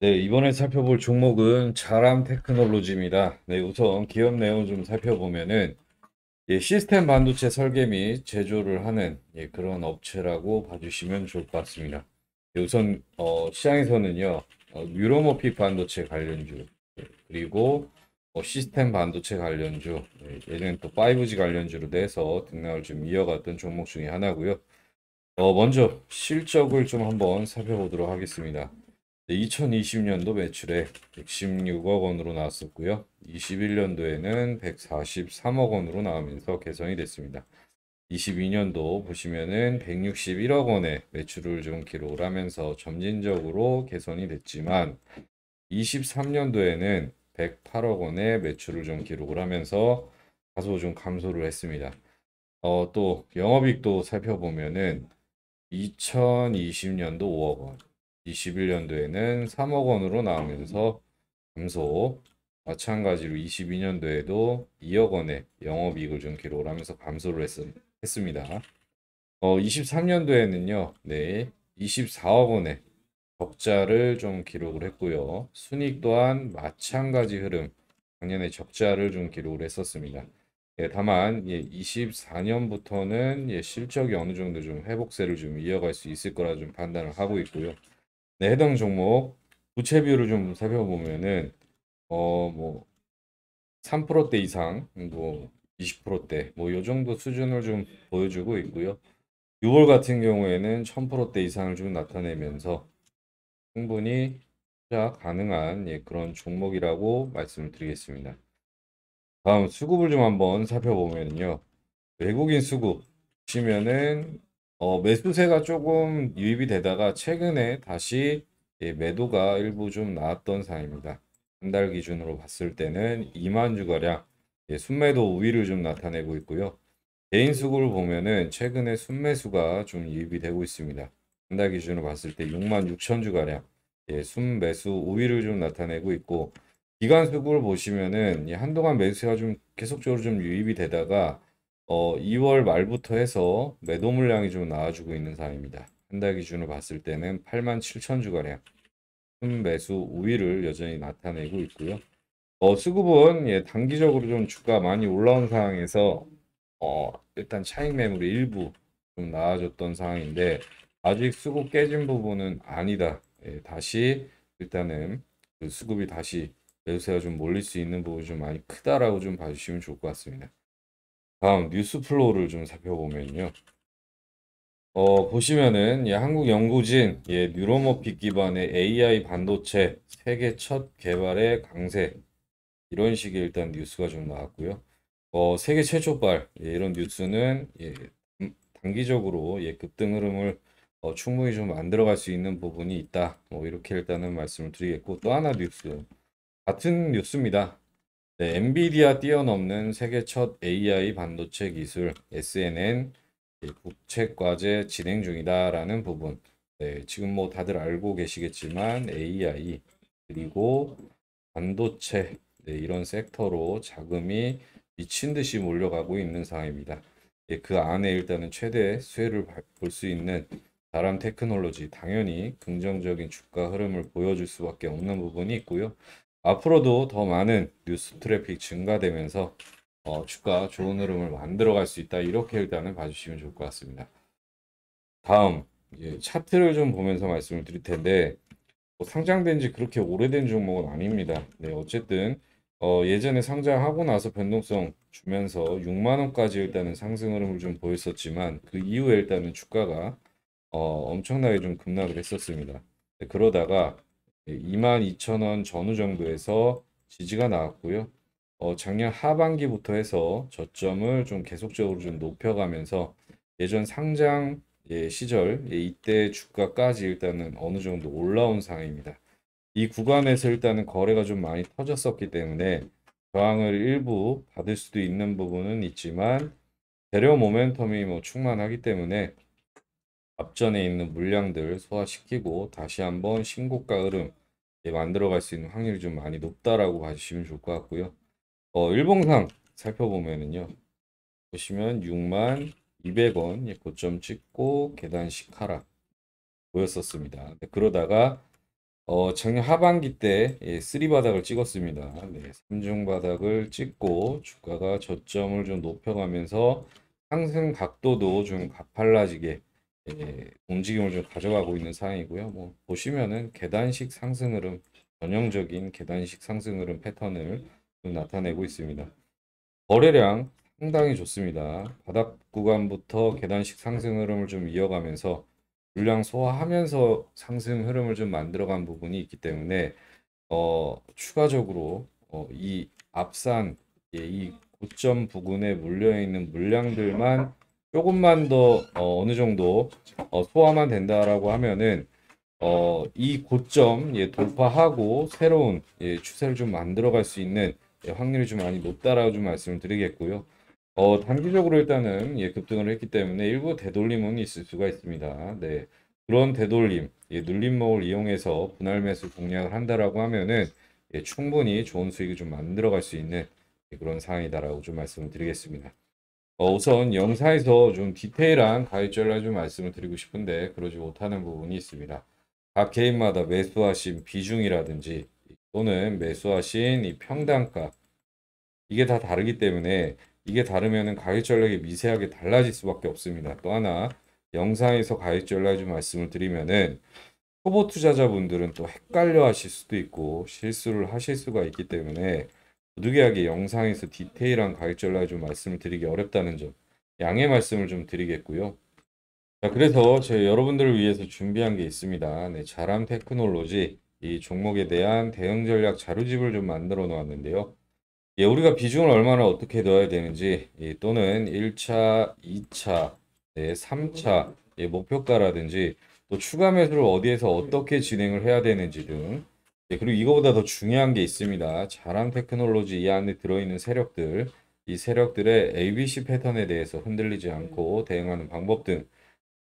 네, 이번에 살펴볼 종목은 자람 테크놀로지입니다. 네, 우선 기업 내용 좀 살펴보면은 예, 시스템 반도체 설계 및 제조를 하는 예, 그런 업체라고 봐주시면 좋을 것 같습니다. 예, 우선 어, 시장에서는요 어, 유로모픽 반도체 관련주 예, 그리고 어, 시스템 반도체 관련주 예, 얘는 또 5G 관련주로 돼서 등락을 좀 이어갔던 종목 중에 하나고요. 어, 먼저 실적을 좀 한번 살펴보도록 하겠습니다. 2020년도 매출액 116억 원으로 나왔었고요. 21년도에는 143억 원으로 나오면서 개선이 됐습니다. 22년도 보시면은 161억 원의 매출을 좀 기록을 하면서 점진적으로 개선이 됐지만 23년도에는 108억 원의 매출을 좀 기록을 하면서 다소 좀 감소를 했습니다. 어, 또 영업이익도 살펴보면은 2020년도 5억 원, 21년도에는 3억 원으로 나오면서 감소 마찬가지로 22년도에도 2억 원의 영업이익을 좀 기록을 하면서 감소를 했, 습니다 어, 23년도에는요, 네, 24억 원의 적자를 좀 기록을 했고요. 순익 또한 마찬가지 흐름, 작년에 적자를 좀 기록을 했었습니다. 예, 다만 예, 24년부터는 예, 실적이 어느 정도 좀 회복세를 좀 이어갈 수 있을 거라 좀 판단을 하고 있고요. 네, 해당 종목 부채 비율을 좀 살펴보면은 어 뭐 3%대 이상 뭐 20%대 뭐요 정도 수준을 좀 보여주고 있고요. 6월 같은 경우에는 1000%대 이상을 좀 나타내면서 충분히 투자 가능한 예, 그런 종목이라고 말씀드리겠습니다. 다음 수급을 좀 한번 살펴보면요. 외국인 수급 보시면은 어, 매수세가 조금 유입이 되다가 최근에 다시 예, 매도가 일부 좀 나왔던 상황입니다. 한 달 기준으로 봤을 때는 2만 주가량 예, 순매도 우위를 좀 나타내고 있고요. 개인 수급을 보면은 최근에 순매수가 좀 유입이 되고 있습니다. 한 달 기준으로 봤을 때 6만 6천 주가량 예, 순매수 우위를 좀 나타내고 있고 기간 수급을 보시면은 예, 한동안 매수가 세좀 계속적으로 좀 유입이 되다가 어, 2월 말부터 해서 매도 물량이 좀 나와주고 있는 상황입니다. 한 달 기준으로 봤을 때는 8만 7천 주가량 순매수 우위를 여전히 나타내고 있고요. 어, 수급은 예, 단기적으로 좀 주가 많이 올라온 상황에서 어, 일단 차익 매물이 일부 좀 나아졌던 상황인데 아직 수급 깨진 부분은 아니다. 예, 다시 일단은 그 수급이 다시 매수세가 좀 몰릴 수 있는 부분이 좀 많이 크다라고 좀 봐주시면 좋을 것 같습니다. 다음 뉴스 플로우를 좀 살펴보면요. 어, 보시면은 예, 한국 연구진 예, 뉴로머픽 기반의 AI 반도체 세계 첫 개발의 강세 이런 식의 일단 뉴스가 좀 나왔고요. 어, 세계 최초발 예, 이런 뉴스는 예, 음, 단기적으로 예, 급등 흐름을 어, 충분히 좀 만들어갈 수 있는 부분이 있다. 뭐 이렇게 일단은 말씀을 드리겠고 또 하나 뉴스 같은 뉴스입니다. 네, 엔비디아 뛰어넘는 세계 첫 AI 반도체 기술 SNN 국책과제 진행 중이다라는 부분. 네, 지금 뭐 다들 알고 계시겠지만 AI 그리고 반도체 네, 이런 섹터로 자금이 미친 듯이 몰려가고 있는 상황입니다. 예, 그 안에 일단은 최대 수혜를 볼 수 있는 다람 테크놀로지 당연히 긍정적인 주가 흐름을 보여줄 수밖에 없는 부분이 있고요. 앞으로도 더 많은 뉴스 트래픽 증가되면서 어, 주가 좋은 흐름을 만들어 갈 수 있다. 이렇게 일단은 봐주시면 좋을 것 같습니다. 다음 예, 차트를 좀 보면서 말씀을 드릴 텐데 뭐 상장된 지 그렇게 오래된 종목은 아닙니다. 네, 어쨌든 어, 예전에 상장하고 나서 변동성 주면서 6만 원까지 일단은 상승 흐름을 좀 보였었지만 그 이후에 일단은 주가가 어, 엄청나게 좀 급락을 했었습니다. 네, 그러다가 22,000원 예, 전후 정도에서 지지가 나왔고요. 어, 작년 하반기부터 해서 저점을 좀 계속적으로 좀 높여가면서 예전 상장 예, 시절 예, 이때 주가까지 일단은 어느 정도 올라온 상황입니다. 이 구간에서 일단은 거래가 좀 많이 터졌었기 때문에 저항을 일부 받을 수도 있는 부분은 있지만 대려 모멘텀이 뭐 충만하기 때문에 앞전에 있는 물량들 소화시키고 다시 한번 신고가 흐름 만들어갈 수 있는 확률이 좀 많이 높다라고 봐주시면 좋을 것 같고요. 어, 일봉상 살펴보면은요. 보시면 6만 200원 예, 고점 찍고 계단식 하락 보였었습니다. 네, 그러다가 어, 작년 하반기 때 예, 쓰 바닥을 찍었습니다. 네, 3중 바닥을 찍고 주가가 저점을 좀 높여가면서 상승 각도도 좀 가팔라지게 예, 움직임을 좀 가져가고 있는 상황이고요. 뭐 보시면은 계단식 상승 흐름 전형적인 계단식 상승 흐름 패턴을 나타내고 있습니다. 거래량 상당히 좋습니다. 바닥 구간부터 계단식 상승 흐름을 좀 이어가면서 물량 소화하면서 상승 흐름을 좀 만들어간 부분이 있기 때문에 어, 추가적으로 어, 이 앞산 예, 이 고점 부근에 물려 있는 물량들만 조금만 더 어, 느 정도 어, 소화만 된다라고 하면은 어, 이 고점 예, 돌파하고 새로운 예, 추세를 좀 만들어갈 수 있는 예, 확률이 좀 많이 높다라고 좀 말씀을 드리겠고요. 어, 단기적으로 일단은 예, 급등을 했기 때문에 일부 되돌림은 있을 수가 있습니다. 네. 그런 되돌림, 예, 눌림목을 이용해서 분할 매수 공략을 한다라고 하면은 예, 충분히 좋은 수익을 좀 만들어갈 수 있는 예, 그런 상황이다라고 좀 말씀을 드리겠습니다. 어, 우선 영상에서 좀 디테일한 가입전략 좀 말씀을 드리고 싶은데 그러지 못하는 부분이 있습니다. 각 개인마다 매수하신 비중이라든지 또는 매수하신 이 평단가 이게 다 다르기 때문에 이게 다르면 가입 전략이 미세하게 달라질 수밖에 없습니다. 또 하나 영상에서 가입 전략 좀 말씀을 드리면은 초보 투자자분들은 또 헷갈려 하실 수도 있고 실수를 하실 수가 있기 때문에 부득이하게 영상에서 디테일한 가격 전략을 좀 말씀을 드리기 어렵다는 점 양해 말씀을 좀 드리겠고요. 자, 그래서 저희 여러분들을 위해서 준비한 게 있습니다. 네, 자람 테크놀로지 이 종목에 대한 대응 전략 자료집을 좀 만들어 놓았는데요. 예, 우리가 비중을 얼마나 어떻게 넣어야 되는지 예, 또는 1차, 2차, 네, 3차 예, 목표가라든지 또 추가 매수를 어디에서 어떻게 진행을 해야 되는지 등 네, 그리고 이거보다 더 중요한 게 있습니다. 자랑 테크놀로지 이 안에 들어있는 세력들, 이 세력들의 ABC 패턴에 대해서 흔들리지 않고 음. 대응하는 방법 등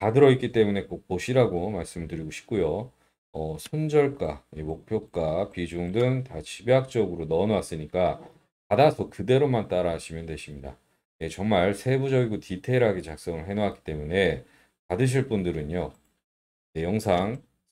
다 들어있기 때문에 꼭 보시라고 말씀드리고 싶고요. 어, 손절가, 목표가, 비중 등 다 집약적으로 넣어놨으니까 받아서 그대로만 따라하시면 되십니다. 예, 정말 세부적이고 디테일하게 작성을 해놓았기 때문에 받으실 분들은요. 네, 영상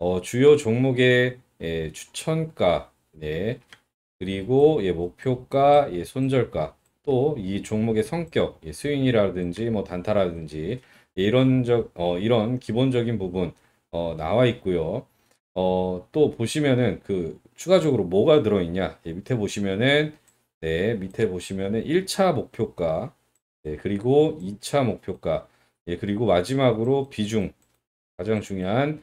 어, 주요 종목의 예, 추천가, 예, 그리고 예, 목표가, 예, 손절가, 또 이 종목의 성격, 예, 스윙이라든지 뭐 단타라든지 예, 이런 적, 어, 이런 기본적인 부분 어, 나와 있고요. 어, 또 보시면은 그 추가적으로 뭐가 들어있냐? 예, 밑에 보시면은 네, 밑에 보시면은 1차 목표가, 네, 그리고 2차 목표가, 예, 그리고 마지막으로 비중, 가장 중요한